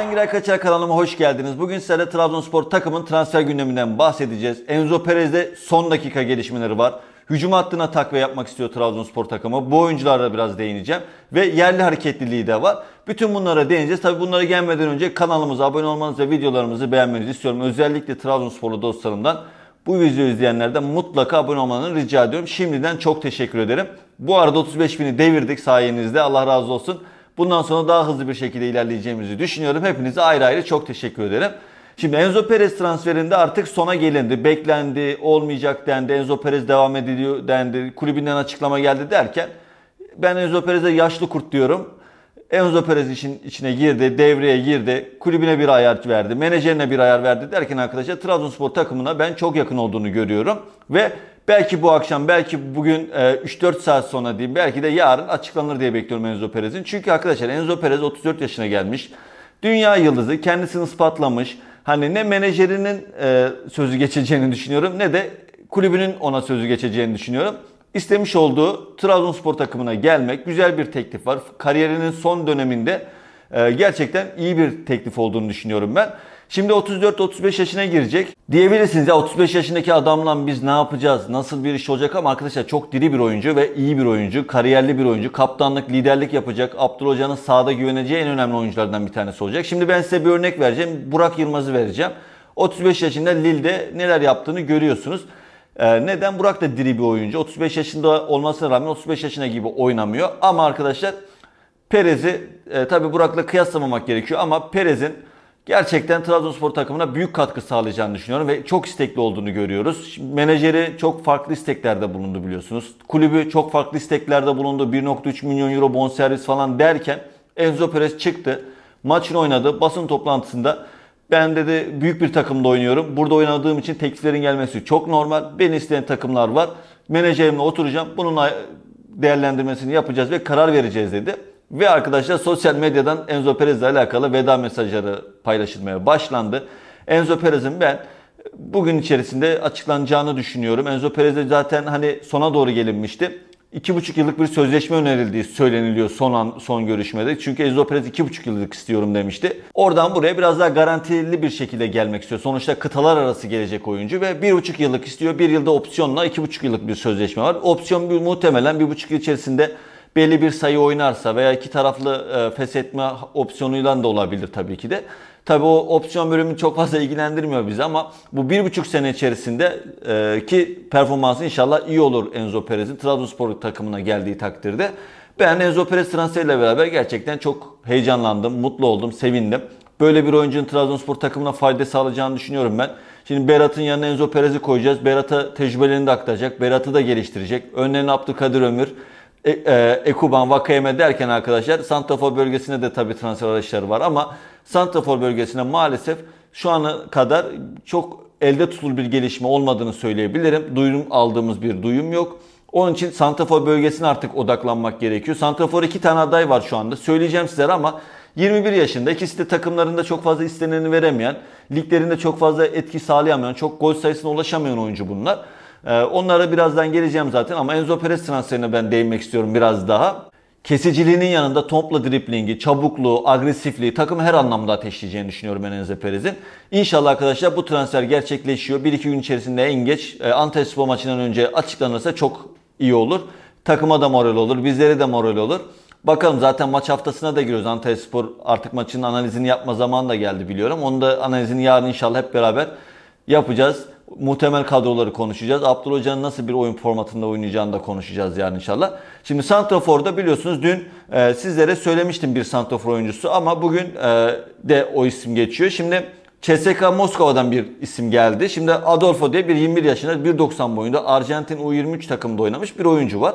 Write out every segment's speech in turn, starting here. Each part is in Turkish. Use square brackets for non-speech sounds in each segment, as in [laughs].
ben Giray Kaçar kanalıma hoş geldiniz. Bugün sizlerle Trabzonspor takımın transfer gündeminden bahsedeceğiz. Enzo Perez'de son dakika gelişmeleri var. Hücum hattına takviye yapmak istiyor Trabzonspor takımı. Bu oyuncularla biraz değineceğim. Ve yerli hareketliliği de var. Bütün bunlara değineceğiz. Tabi bunlara gelmeden önce kanalımıza abone olmanız ve videolarımızı beğenmenizi istiyorum. Özellikle Trabzonsporlu dostlarımdan bu videoyu izleyenlerden mutlaka abone olmanızı rica ediyorum. Şimdiden çok teşekkür ederim. Bu arada 35 bini devirdik sayenizde. Allah razı olsun. Bundan sonra daha hızlı bir şekilde ilerleyeceğimizi düşünüyorum. Hepinize ayrı ayrı çok teşekkür ederim. Şimdi Enzo Perez transferinde artık sona gelindi. Beklendi, olmayacak dendi. Enzo Perez devam ediliyor dendi. Kulübünden açıklama geldi derken ben Enzo Perez'e yaşlı kurt diyorum. Enzo Perez için içine girdi, devreye girdi, kulübüne bir ayar verdi, menajerine bir ayar verdi derken arkadaşlar Trabzonspor takımına ben çok yakın olduğunu görüyorum. Ve belki bu akşam, belki bugün 3-4 e, saat sonra diyeyim, belki de yarın açıklanır diye bekliyorum Enzo Perez'in. Çünkü arkadaşlar Enzo Perez 34 yaşına gelmiş. Dünya yıldızı, kendisini ispatlamış. Hani ne menajerinin e, sözü geçeceğini düşünüyorum ne de kulübünün ona sözü geçeceğini düşünüyorum istemiş olduğu Trabzonspor takımına gelmek güzel bir teklif var. Kariyerinin son döneminde e, gerçekten iyi bir teklif olduğunu düşünüyorum ben. Şimdi 34-35 yaşına girecek. Diyebilirsiniz ya 35 yaşındaki adamla biz ne yapacağız? Nasıl bir iş olacak ama arkadaşlar çok diri bir oyuncu ve iyi bir oyuncu. Kariyerli bir oyuncu. Kaptanlık, liderlik yapacak. Abdül Hoca'nın sahada güveneceği en önemli oyunculardan bir tanesi olacak. Şimdi ben size bir örnek vereceğim. Burak Yılmaz'ı vereceğim. 35 yaşında Lille'de neler yaptığını görüyorsunuz. Ee, neden? Burak da diri bir oyuncu. 35 yaşında olmasına rağmen 35 yaşına gibi oynamıyor. Ama arkadaşlar Perez'i e, tabi Burak'la kıyaslamamak gerekiyor ama Perez'in gerçekten Trabzonspor takımına büyük katkı sağlayacağını düşünüyorum ve çok istekli olduğunu görüyoruz. Şimdi menajeri çok farklı isteklerde bulundu biliyorsunuz. Kulübü çok farklı isteklerde bulundu. 1.3 milyon euro bonservis falan derken Enzo Perez çıktı. Maçını oynadı. Basın toplantısında ben dedi büyük bir takımda oynuyorum. Burada oynadığım için tekliflerin gelmesi çok normal. Beni isteyen takımlar var. Menajerimle oturacağım. Bunun e, değerlendirmesini yapacağız ve karar vereceğiz dedi. Ve arkadaşlar sosyal medyadan Enzo Perez ile alakalı veda mesajları paylaşılmaya başlandı. Enzo Perez'in ben bugün içerisinde açıklanacağını düşünüyorum. Enzo Perez de zaten hani sona doğru gelinmişti. 2,5 yıllık bir sözleşme önerildiği söyleniliyor son an, son görüşmede. Çünkü Enzo Perez 2,5 yıllık istiyorum demişti. Oradan buraya biraz daha garantili bir şekilde gelmek istiyor. Sonuçta kıtalar arası gelecek oyuncu ve 1,5 yıllık istiyor. 1 yılda opsiyonla 2,5 yıllık bir sözleşme var. Opsiyon bir, muhtemelen 1,5 yıl içerisinde belli bir sayı oynarsa veya iki taraflı e, feshetme opsiyonuyla da olabilir tabii ki de. Tabi o opsiyon bölümü çok fazla ilgilendirmiyor bizi ama bu bir buçuk sene içerisinde e, ki performansı inşallah iyi olur Enzo Perez'in Trabzonspor takımına geldiği takdirde. Ben Enzo Perez transferiyle beraber gerçekten çok heyecanlandım, mutlu oldum, sevindim. Böyle bir oyuncunun Trabzonspor takımına fayda sağlayacağını düşünüyorum ben. Şimdi Berat'ın yanına Enzo Perez'i koyacağız. Berat'a tecrübelerini de aktaracak. Berat'ı da geliştirecek. Önlerine Abdülkadir Ömür, e, e, Ekuban, Vakayeme derken arkadaşlar Santafa bölgesinde de tabii transfer araçları var ama Santrafor bölgesine maalesef şu ana kadar çok elde tutulur bir gelişme olmadığını söyleyebilirim. Duyum aldığımız bir duyum yok. Onun için Santrafor bölgesine artık odaklanmak gerekiyor. Santrafor iki tane aday var şu anda. Söyleyeceğim sizlere ama 21 yaşında. ikisi de takımlarında çok fazla isteneni veremeyen, liglerinde çok fazla etki sağlayamayan, çok gol sayısına ulaşamayan oyuncu bunlar. Ee, onlara birazdan geleceğim zaten ama Enzo Perez transferine ben değinmek istiyorum biraz daha. Kesiciliğinin yanında topla driplingi, çabukluğu, agresifliği takım her anlamda ateşleyeceğini düşünüyorum Enenze Perez'in. İnşallah arkadaşlar bu transfer gerçekleşiyor. 1-2 gün içerisinde en geç e, Antalya Spor maçından önce açıklanırsa çok iyi olur. Takıma da moral olur, bizlere de moral olur. Bakalım zaten maç haftasına da giriyoruz. Antalya Spor artık maçın analizini yapma zamanı da geldi biliyorum. Onu da analizini yarın inşallah hep beraber yapacağız muhtemel kadroları konuşacağız. Abdullah Hoca'nın nasıl bir oyun formatında oynayacağını da konuşacağız yani inşallah. Şimdi Santrafor'da biliyorsunuz dün e, sizlere söylemiştim bir Santrafor oyuncusu ama bugün e, de o isim geçiyor. Şimdi CSK Moskova'dan bir isim geldi. Şimdi Adolfo diye bir 21 yaşında 1.90 boyunda Arjantin U23 takımında oynamış bir oyuncu var.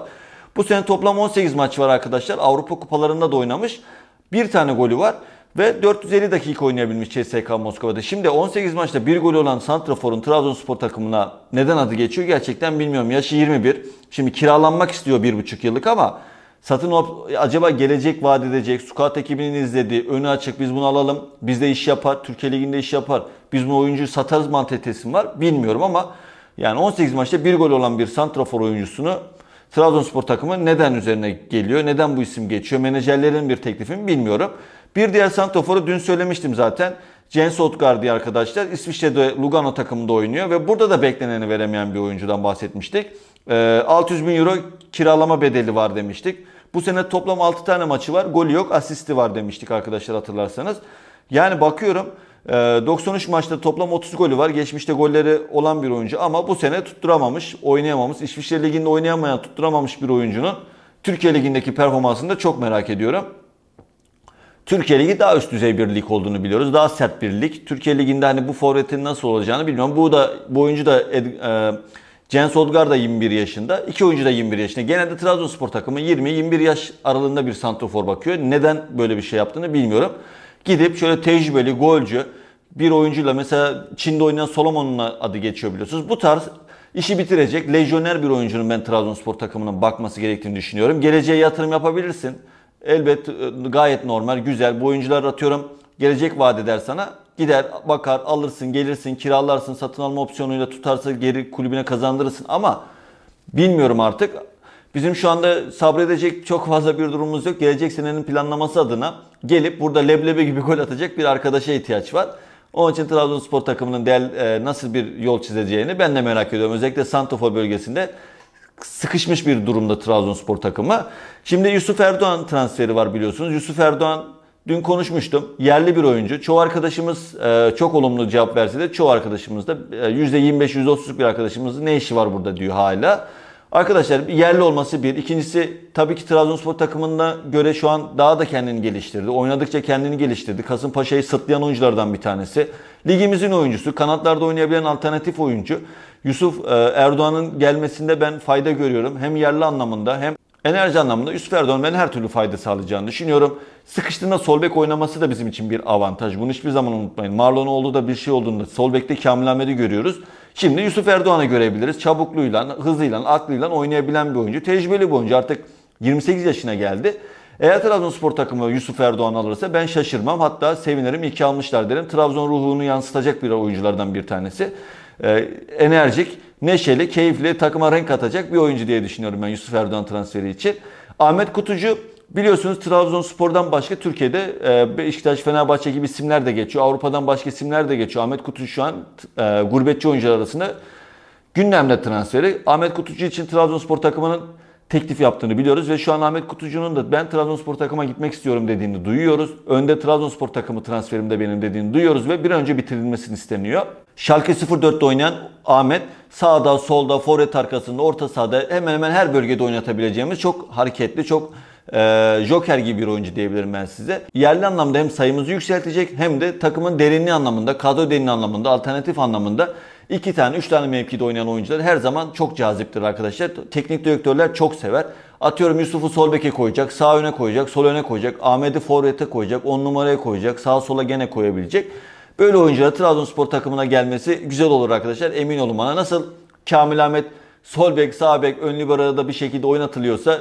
Bu sene toplam 18 maç var arkadaşlar. Avrupa kupalarında da oynamış. Bir tane golü var. Ve 450 dakika oynayabilmiş CSKA Moskova'da. Şimdi 18 maçta bir gol olan Santrafor'un Trabzonspor takımına neden adı geçiyor gerçekten bilmiyorum. Yaşı 21. Şimdi kiralanmak istiyor 1,5 yıllık ama satın acaba gelecek vaat edecek. Squat ekibinin izlediği önü açık biz bunu alalım. Bizde iş yapar. Türkiye Ligi'nde iş yapar. Biz bu oyuncuyu satarız mantalitesi var bilmiyorum ama yani 18 maçta bir gol olan bir santrafor oyuncusunu Trabzonspor takımı neden üzerine geliyor? Neden bu isim geçiyor? Menajerlerin bir teklifi mi bilmiyorum. Bir diğer santoforu dün söylemiştim zaten. Jens Otgar diye arkadaşlar İsviçre'de Lugano takımında oynuyor ve burada da bekleneni veremeyen bir oyuncudan bahsetmiştik. 600 ee, bin euro kiralama bedeli var demiştik. Bu sene toplam 6 tane maçı var. Golü yok, asisti var demiştik arkadaşlar hatırlarsanız. Yani bakıyorum 93 e, maçta toplam 30 golü var. Geçmişte golleri olan bir oyuncu ama bu sene tutturamamış, oynayamamış. İsviçre Ligi'nde oynayamayan tutturamamış bir oyuncunun Türkiye Ligi'ndeki performansını da çok merak ediyorum. Türkiye Ligi daha üst düzey bir lig olduğunu biliyoruz. Daha sert bir lig. Türkiye Ligi'nde hani bu forvetin nasıl olacağını bilmiyorum. Bu da bu oyuncu da e, Jens Odgar da 21 yaşında. İki oyuncu da 21 yaşında. Genelde Trabzonspor takımı 20-21 yaş aralığında bir santrofor bakıyor. Neden böyle bir şey yaptığını bilmiyorum. Gidip şöyle tecrübeli, golcü bir oyuncuyla mesela Çin'de oynayan Solomon'un adı geçiyor biliyorsunuz. Bu tarz işi bitirecek lejyoner bir oyuncunun ben Trabzonspor takımının bakması gerektiğini düşünüyorum. Geleceğe yatırım yapabilirsin. Elbet e, gayet normal, güzel. Bu oyuncular atıyorum gelecek vaat eder sana. Gider bakar alırsın gelirsin kiralarsın satın alma opsiyonuyla tutarsa geri kulübüne kazandırırsın ama bilmiyorum artık. Bizim şu anda sabredecek çok fazla bir durumumuz yok. Gelecek senenin planlaması adına gelip burada leblebi gibi gol atacak bir arkadaşa ihtiyaç var. Onun için Trabzonspor takımının e, nasıl bir yol çizeceğini ben de merak ediyorum. Özellikle Santofor bölgesinde sıkışmış bir durumda Trabzonspor takımı. Şimdi Yusuf Erdoğan transferi var biliyorsunuz. Yusuf Erdoğan dün konuşmuştum. Yerli bir oyuncu. Çoğu arkadaşımız e, çok olumlu cevap verse de çoğu arkadaşımız da %25-%30'luk e, bir arkadaşımız ne işi var burada diyor hala. Arkadaşlar yerli olması bir. İkincisi tabii ki Trabzonspor takımına göre şu an daha da kendini geliştirdi. Oynadıkça kendini geliştirdi. Kasımpaşa'yı sırtlayan oyunculardan bir tanesi. Ligimizin oyuncusu. Kanatlarda oynayabilen alternatif oyuncu. Yusuf e, Erdoğan'ın gelmesinde ben fayda görüyorum. Hem yerli anlamında hem enerji anlamında Yusuf Erdoğan ben her türlü fayda sağlayacağını düşünüyorum. Sıkıştığında sol bek oynaması da bizim için bir avantaj. Bunu hiçbir zaman unutmayın. Marlon oldu da bir şey olduğunda sol bekte Kamil Ahmet'i görüyoruz. Şimdi Yusuf Erdoğan'ı görebiliriz. Çabukluğuyla, hızıyla, aklıyla oynayabilen bir oyuncu. Tecrübeli bir oyuncu. Artık 28 yaşına geldi. Eğer Trabzonspor takımı Yusuf Erdoğan alırsa ben şaşırmam. Hatta sevinirim. İyi ki almışlar derim. Trabzon ruhunu yansıtacak bir oyunculardan bir tanesi. Ee, enerjik, neşeli, keyifli, takıma renk atacak bir oyuncu diye düşünüyorum ben Yusuf Erdoğan transferi için. Ahmet Kutucu Biliyorsunuz Trabzonspor'dan başka Türkiye'de e, Beşiktaş, Fenerbahçe gibi isimler de geçiyor. Avrupa'dan başka isimler de geçiyor. Ahmet Kutucu şu an e, gurbetçi oyuncular arasında gündemde transferi. Ahmet Kutucu için Trabzonspor takımının teklif yaptığını biliyoruz ve şu an Ahmet Kutucu'nun da ben Trabzonspor takıma gitmek istiyorum dediğini duyuyoruz. Önde Trabzonspor takımı transferimde benim dediğini duyuyoruz ve bir önce bitirilmesini isteniyor. Şalke 04'te oynayan Ahmet sağda, solda, forvet arkasında, orta sahada hemen hemen her bölgede oynatabileceğimiz çok hareketli, çok ee, Joker gibi bir oyuncu diyebilirim ben size. Yerli anlamda hem sayımızı yükseltecek hem de takımın derinliği anlamında, kadro derinliği anlamında, alternatif anlamında iki tane, üç tane mevkide oynayan oyuncular her zaman çok caziptir arkadaşlar. Teknik direktörler çok sever. Atıyorum Yusuf'u sol beke koyacak, sağ öne koyacak, sol öne koyacak, Ahmet'i forvete koyacak, on numaraya koyacak, sağ sola gene koyabilecek. Böyle oyuncular Trabzonspor takımına gelmesi güzel olur arkadaşlar. Emin olun bana. Nasıl Kamil Ahmet sol bek, sağ bek, ön libero'da da bir şekilde oynatılıyorsa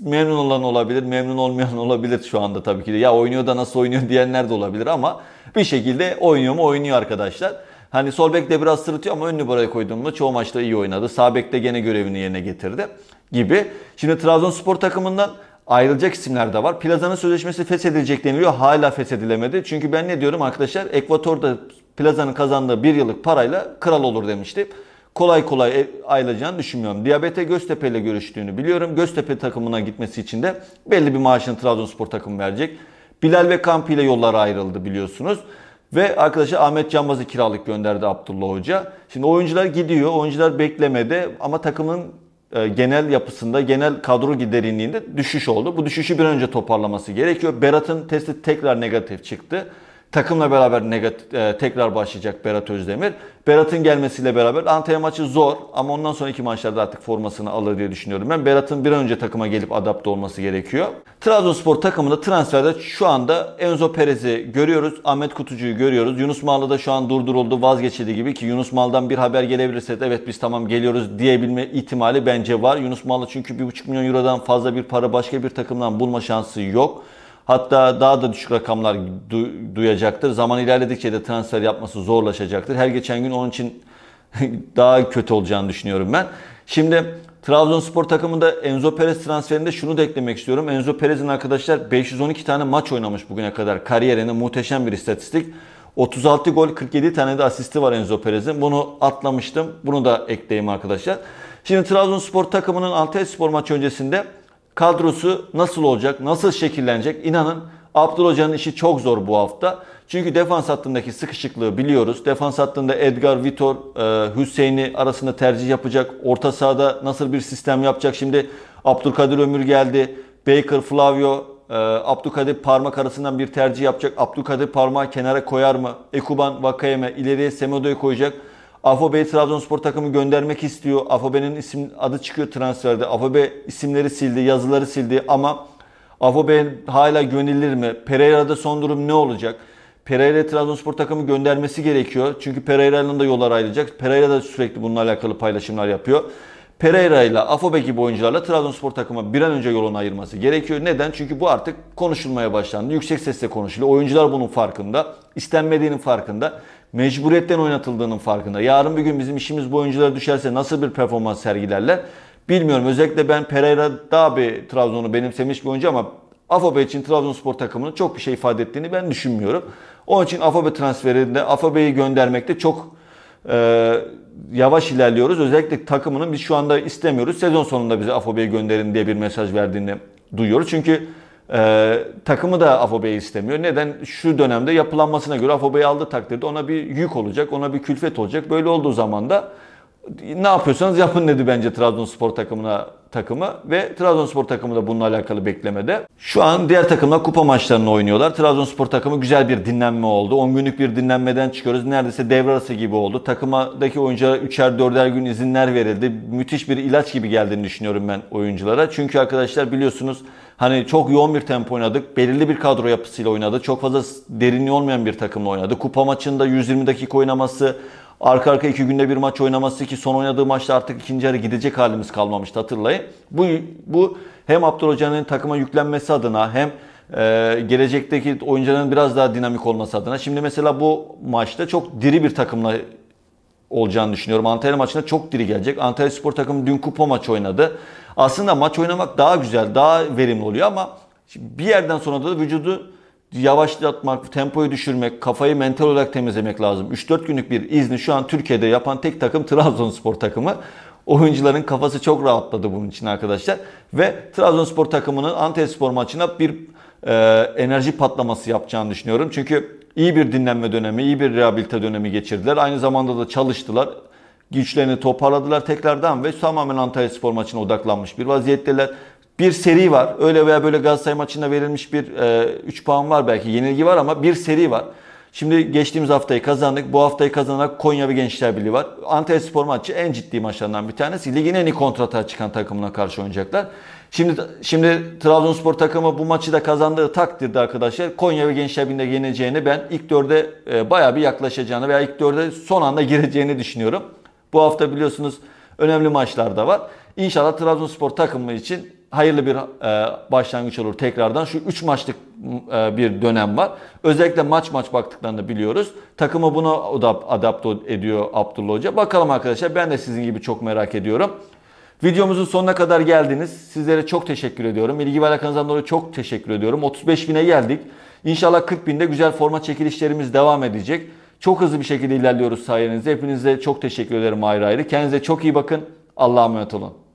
memnun olan olabilir, memnun olmayan [laughs] olabilir şu anda tabii ki de. Ya oynuyor da nasıl oynuyor diyenler de olabilir ama bir şekilde oynuyor mu oynuyor arkadaşlar. Hani sol bek de biraz sırıtıyor ama ön libero'ya koyduğumda çoğu maçta iyi oynadı. Sağ bek de gene görevini yerine getirdi gibi. Şimdi Trabzonspor takımından ayrılacak isimler de var. Plaza'nın sözleşmesi feshedilecek deniliyor. Hala feshedilemedi. Çünkü ben ne diyorum arkadaşlar? Ekvator'da Plaza'nın kazandığı bir yıllık parayla kral olur demiştim kolay kolay e, ayrılacağını düşünmüyorum. Diabete Göztepe ile görüştüğünü biliyorum. Göztepe takımına gitmesi için de belli bir maaşını Trabzonspor takımı verecek. Bilal ve Kampi ile yollar ayrıldı biliyorsunuz. Ve arkadaşı Ahmet Canbaz'ı kiralık gönderdi Abdullah Hoca. Şimdi oyuncular gidiyor. Oyuncular beklemedi ama takımın e, genel yapısında, genel kadro giderinliğinde düşüş oldu. Bu düşüşü bir önce toparlaması gerekiyor. Berat'ın testi tekrar negatif çıktı. Takımla beraber negatif, e, tekrar başlayacak Berat Özdemir. Berat'ın gelmesiyle beraber Antalya maçı zor ama ondan sonraki maçlarda artık formasını alır diye düşünüyorum ben. Berat'ın bir an önce takıma gelip adapte olması gerekiyor. Trabzonspor takımında transferde şu anda Enzo Perez'i görüyoruz. Ahmet Kutucu'yu görüyoruz. Yunus Mallı da şu an durduruldu, vazgeçildi gibi ki Yunus Mal'dan bir haber gelebilirse evet biz tamam geliyoruz diyebilme ihtimali bence var. Yunus Mallı çünkü 1,5 milyon eurodan fazla bir para başka bir takımdan bulma şansı yok. Hatta daha da düşük rakamlar du- duyacaktır. Zaman ilerledikçe de transfer yapması zorlaşacaktır. Her geçen gün onun için [laughs] daha kötü olacağını düşünüyorum ben. Şimdi Trabzonspor takımında Enzo Perez transferinde şunu da eklemek istiyorum. Enzo Perez'in arkadaşlar 512 tane maç oynamış bugüne kadar. Kariyerinde muhteşem bir istatistik. 36 gol 47 tane de asisti var Enzo Perez'in. Bunu atlamıştım. Bunu da ekleyeyim arkadaşlar. Şimdi Trabzonspor takımının Antalya Spor maçı öncesinde kadrosu nasıl olacak, nasıl şekillenecek İnanın Abdul Hoca'nın işi çok zor bu hafta. Çünkü defans hattındaki sıkışıklığı biliyoruz. Defans hattında Edgar, Vitor, e, Hüseyin'i arasında tercih yapacak. Orta sahada nasıl bir sistem yapacak? Şimdi Abdülkadir Ömür geldi. Baker, Flavio, e, Abdülkadir parmak arasından bir tercih yapacak. Abdülkadir parmağı kenara koyar mı? Ekuban, Vakayeme ileriye Semedo'yu koyacak. AFOBE Trabzonspor takımı göndermek istiyor. Afobe'nin isim adı çıkıyor transferde. Afobe isimleri sildi, yazıları sildi ama Afobe hala gönüllür mi? Pereira'da son durum ne olacak? Pereira Trabzonspor takımı göndermesi gerekiyor. Çünkü Pereira'nın da yollar ayrılacak. Pereira da sürekli bununla alakalı paylaşımlar yapıyor. Pereira ile Afobe gibi oyuncularla Trabzonspor takımı bir an önce yolunu ayırması gerekiyor. Neden? Çünkü bu artık konuşulmaya başlandı. Yüksek sesle konuşuluyor. Oyuncular bunun farkında. istenmediğinin farkında mecburiyetten oynatıldığının farkında. Yarın bir gün bizim işimiz bu oyunculara düşerse nasıl bir performans sergilerler bilmiyorum. Özellikle ben Pereira daha bir Trabzon'u benimsemiş bir oyuncu ama Afobe için Trabzonspor takımının çok bir şey ifade ettiğini ben düşünmüyorum. Onun için Afobe transferinde Afobe'yi göndermekte çok e, yavaş ilerliyoruz. Özellikle takımının biz şu anda istemiyoruz. Sezon sonunda bize Afobe'yi gönderin diye bir mesaj verdiğini duyuyoruz. Çünkü ee, takımı da Afobe'yi istemiyor. Neden? Şu dönemde yapılanmasına göre Afobe'yi aldığı takdirde ona bir yük olacak, ona bir külfet olacak. Böyle olduğu zaman da ne yapıyorsanız yapın dedi bence Trabzonspor takımına takımı ve Trabzonspor takımı da bununla alakalı beklemede. Şu an diğer takımla kupa maçlarını oynuyorlar. Trabzonspor takımı güzel bir dinlenme oldu. 10 günlük bir dinlenmeden çıkıyoruz. Neredeyse devre arası gibi oldu. Takımdaki oyunculara 3'er 4'er gün izinler verildi. Müthiş bir ilaç gibi geldiğini düşünüyorum ben oyunculara. Çünkü arkadaşlar biliyorsunuz hani çok yoğun bir tempo oynadık. Belirli bir kadro yapısıyla oynadı. Çok fazla derinliği olmayan bir takımla oynadı. Kupa maçında 120 dakika oynaması, Arka arka iki günde bir maç oynaması ki son oynadığı maçta artık ikinci yarı gidecek halimiz kalmamıştı hatırlayın. Bu, bu hem Abdur Abdülhoca'nın takıma yüklenmesi adına hem ee, gelecekteki oyuncuların biraz daha dinamik olması adına. Şimdi mesela bu maçta çok diri bir takımla olacağını düşünüyorum. Antalya maçına çok diri gelecek. Antalya Spor takımı dün kupa maç oynadı. Aslında maç oynamak daha güzel, daha verimli oluyor ama bir yerden sonra da vücudu yavaşlatmak, tempoyu düşürmek, kafayı mental olarak temizlemek lazım. 3-4 günlük bir izni şu an Türkiye'de yapan tek takım Trabzonspor takımı. Oyuncuların kafası çok rahatladı bunun için arkadaşlar. Ve Trabzonspor takımının Antespor maçına bir e, enerji patlaması yapacağını düşünüyorum. Çünkü iyi bir dinlenme dönemi, iyi bir rehabilite dönemi geçirdiler. Aynı zamanda da çalıştılar. Güçlerini toparladılar tekrardan ve tamamen Antalya Spor maçına odaklanmış bir vaziyetteler bir seri var. Öyle veya böyle Galatasaray maçında verilmiş bir 3 e, puan var belki. Yenilgi var ama bir seri var. Şimdi geçtiğimiz haftayı kazandık. Bu haftayı kazanan Konya ve Gençler Birliği var. Antalya Spor maçı en ciddi maçlarından bir tanesi. Ligin en iyi kontrata çıkan takımına karşı oynayacaklar. Şimdi şimdi Trabzonspor takımı bu maçı da kazandığı takdirde arkadaşlar Konya ve Gençler Birliği'nde yeneceğini ben ilk dörde e, baya bir yaklaşacağını veya ilk dörde son anda [laughs] gireceğini düşünüyorum. Bu hafta biliyorsunuz önemli maçlar da var. İnşallah Trabzonspor takımı için hayırlı bir e, başlangıç olur tekrardan. Şu 3 maçlık e, bir dönem var. Özellikle maç maç baktıklarını biliyoruz. Takımı buna adapte ediyor Abdullah Hoca. Bakalım arkadaşlar ben de sizin gibi çok merak ediyorum. Videomuzun sonuna kadar geldiniz. Sizlere çok teşekkür ediyorum. İlgi ve alakanızdan dolayı çok teşekkür ediyorum. 35 bine geldik. İnşallah 40 binde güzel forma çekilişlerimiz devam edecek. Çok hızlı bir şekilde ilerliyoruz sayenizde. Hepinize çok teşekkür ederim ayrı ayrı. Kendinize çok iyi bakın. Allah'a emanet olun.